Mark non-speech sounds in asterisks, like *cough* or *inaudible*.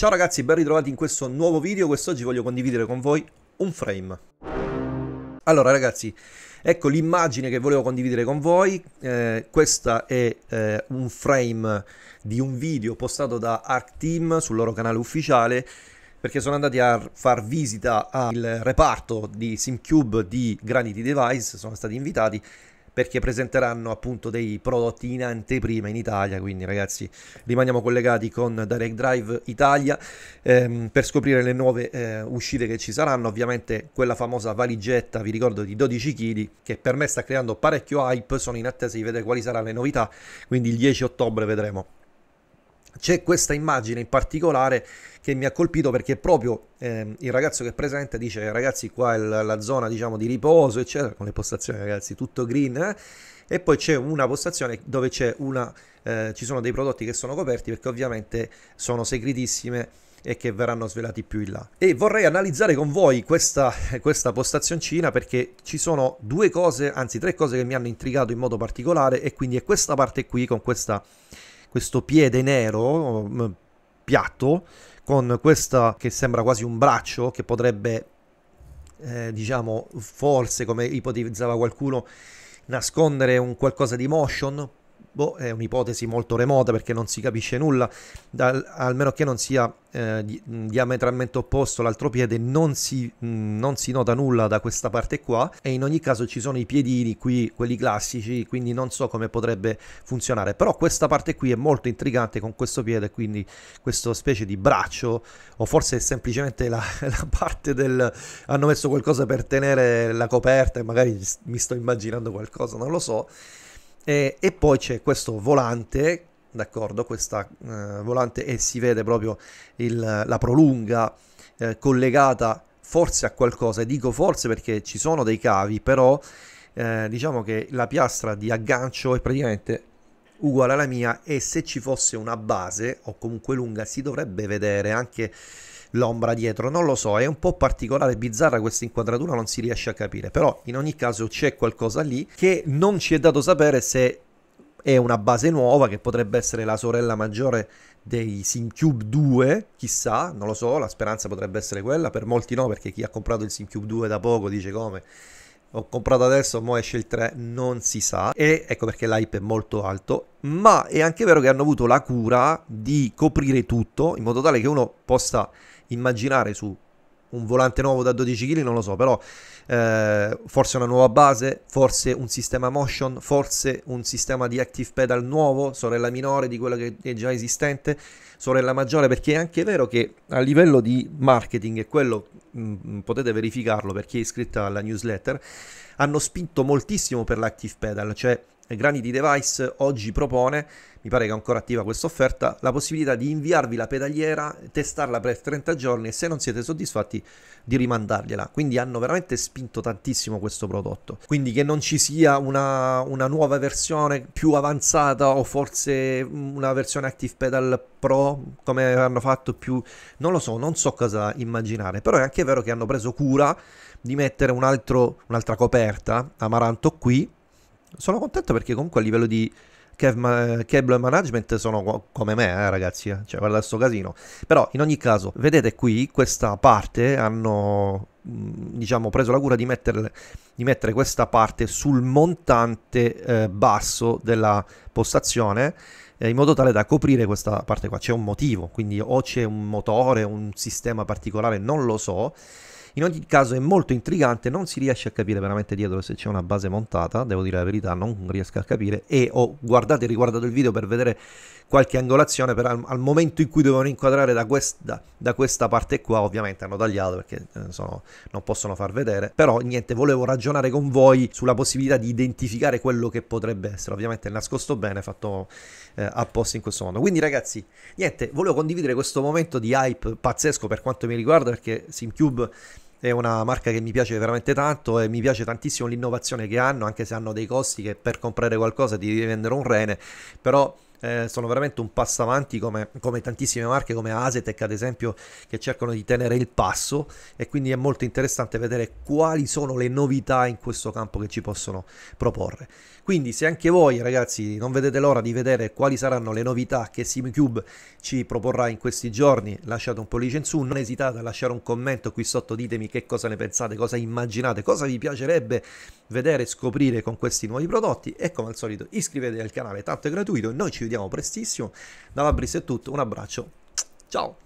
Ciao ragazzi, ben ritrovati in questo nuovo video, quest'oggi voglio condividere con voi un frame. Allora ragazzi, ecco l'immagine che volevo condividere con voi, eh, questo è eh, un frame di un video postato da Arc Team sul loro canale ufficiale perché sono andati a far visita al reparto di SimCube di Granity Device, sono stati invitati perché presenteranno appunto dei prodotti in anteprima in Italia, quindi ragazzi rimaniamo collegati con Direct Drive Italia ehm, per scoprire le nuove eh, uscite che ci saranno, ovviamente quella famosa valigetta, vi ricordo, di 12 kg che per me sta creando parecchio hype, sono in attesa di vedere quali saranno le novità, quindi il 10 ottobre vedremo. C'è questa immagine in particolare che mi ha colpito perché proprio eh, il ragazzo che è presente dice ragazzi qua è la, la zona diciamo di riposo eccetera con le postazioni ragazzi tutto green eh? e poi c'è una postazione dove una, eh, ci sono dei prodotti che sono coperti perché ovviamente sono segretissime e che verranno svelati più in là. E vorrei analizzare con voi questa, *laughs* questa postazioncina perché ci sono due cose, anzi tre cose che mi hanno intrigato in modo particolare e quindi è questa parte qui con questa questo piede nero mm, piatto con questa che sembra quasi un braccio che potrebbe eh, diciamo forse come ipotizzava qualcuno nascondere un qualcosa di motion boh, è un'ipotesi molto remota perché non si capisce nulla, dal, almeno che non sia eh, di, mm, diametralmente opposto l'altro piede, non si, mh, mm, non si, nota nulla da questa parte qua e in ogni caso ci sono i piedini qui, quelli classici, quindi non so come potrebbe funzionare, però questa parte qui è molto intrigante con questo piede, quindi questo specie di braccio o forse è semplicemente la, *laughs* la parte del... hanno messo qualcosa per tenere la coperta e magari mi sto immaginando qualcosa, non lo so e, e poi c'è questo volante, d'accordo, questa eh, volante e si vede proprio il, la prolunga eh, collegata forse a qualcosa, e dico forse perché ci sono dei cavi, però eh, diciamo che la piastra di aggancio è praticamente uguale alla mia e se ci fosse una base o comunque lunga si dovrebbe vedere anche l'ombra dietro, non lo so, è un po' particolare, bizzarra questa inquadratura, non si riesce a capire, però in ogni caso c'è qualcosa lì che non ci è dato sapere se è una base nuova che potrebbe essere la sorella maggiore dei SimCube 2, chissà, non lo so, la speranza potrebbe essere quella, per molti no, perché chi ha comprato il SimCube 2 da poco dice come ho comprato adesso, mo esce il 3, non si sa e ecco perché l'hype è molto alto, ma è anche vero che hanno avuto la cura di coprire tutto in modo tale che uno possa immaginare su un volante nuovo da 12 kg, non lo so, però eh, forse una nuova base, forse un sistema motion, forse un sistema di active pedal nuovo, sorella minore di quello che è già esistente, sorella maggiore, perché è anche vero che a livello di marketing, e quello mh, mm, mm, potete verificarlo per chi è iscritto alla newsletter, hanno spinto moltissimo per l'active pedal, cioè eh, Granity Device oggi propone, mi pare che è ancora attiva questa offerta, la possibilità di inviarvi la pedaliera, testarla per 30 giorni e se non siete soddisfatti di rimandargliela. Quindi hanno veramente spinto tantissimo questo prodotto. Quindi che non ci sia una, una nuova versione più avanzata o forse mm, una versione Active Pedal Pro come hanno fatto più... non lo so, non so cosa immaginare, però è anche vero che hanno preso cura di mettere un altro, un'altra coperta amaranto qui sono contento perché comunque a livello di cable management sono come me, eh, ragazzi, eh. cioè guarda sto casino. Però in ogni caso, vedete qui questa parte hanno diciamo preso la cura di, metterle, di mettere questa parte sul montante eh, basso della postazione eh, in modo tale da coprire questa parte qua. C'è un motivo, quindi o c'è un motore, un sistema particolare, non lo so. In ogni caso è molto intrigante, non si riesce a capire veramente dietro se c'è una base montata, devo dire la verità, non riesco a capire e oh, ho guardato e riguardato il video per vedere qualche angolazione, per al, al momento in cui dovevano inquadrare da questa, da questa, parte qua ovviamente hanno tagliato perché eh, sono, non possono far vedere, però niente, volevo ragionare con voi sulla possibilità di identificare quello che potrebbe essere, ovviamente è nascosto bene, fatto eh, apposta in questo modo. Quindi ragazzi, niente, volevo condividere questo momento di hype pazzesco per quanto mi riguarda perché SimCube è una marca che mi piace veramente tanto e mi piace tantissimo l'innovazione che hanno, anche se hanno dei costi che per comprare qualcosa devi vendere un rene, però eh, sono veramente un passo avanti come, come, tantissime marche come Asetec ad esempio che cercano di tenere il passo e quindi è molto interessante vedere quali sono le novità in questo campo che ci possono proporre. Quindi se anche voi ragazzi non vedete l'ora di vedere quali saranno le novità che SimCube ci proporrà in questi giorni lasciate un pollice in su, non esitate a lasciare un commento qui sotto, ditemi che cosa ne pensate, cosa immaginate, cosa vi piacerebbe vedere e scoprire con questi nuovi prodotti e come al solito iscrivetevi al canale, tanto è gratuito, noi ci vediamo prestissimo, da Fabrizio è tutto, un abbraccio, ciao!